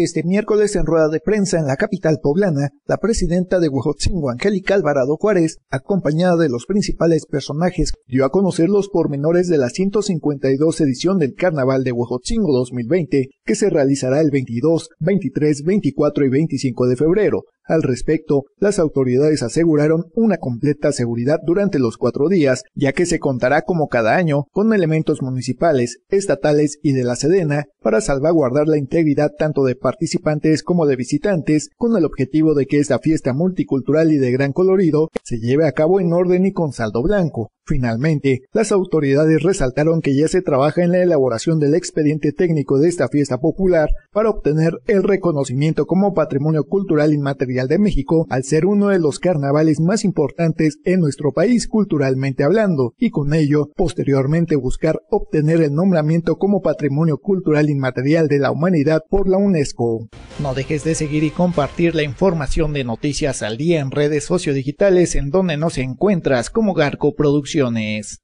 Este miércoles, en rueda de prensa en la capital poblana, la presidenta de Huejotzingo, Angélica Alvarado Juárez, acompañada de los principales personajes, dio a conocer los pormenores de la 152 edición del Carnaval de Huejotzingo 2020, que se realizará el 22, 23, 24 y 25 de febrero, al respecto, las autoridades aseguraron una completa seguridad durante los cuatro días, ya que se contará como cada año con elementos municipales, estatales y de la Sedena para salvaguardar la integridad tanto de participantes como de visitantes, con el objetivo de que esta fiesta multicultural y de gran colorido se lleve a cabo en orden y con saldo blanco, Finalmente, las autoridades resaltaron que ya se trabaja en la elaboración del expediente técnico de esta fiesta popular para obtener el reconocimiento como Patrimonio Cultural Inmaterial de México al ser uno de los carnavales más importantes en nuestro país culturalmente hablando y con ello posteriormente buscar obtener el nombramiento como Patrimonio Cultural Inmaterial de la Humanidad por la UNESCO. No dejes de seguir y compartir la información de Noticias al Día en redes sociodigitales en donde nos encuentras como Garco Producción Gracias.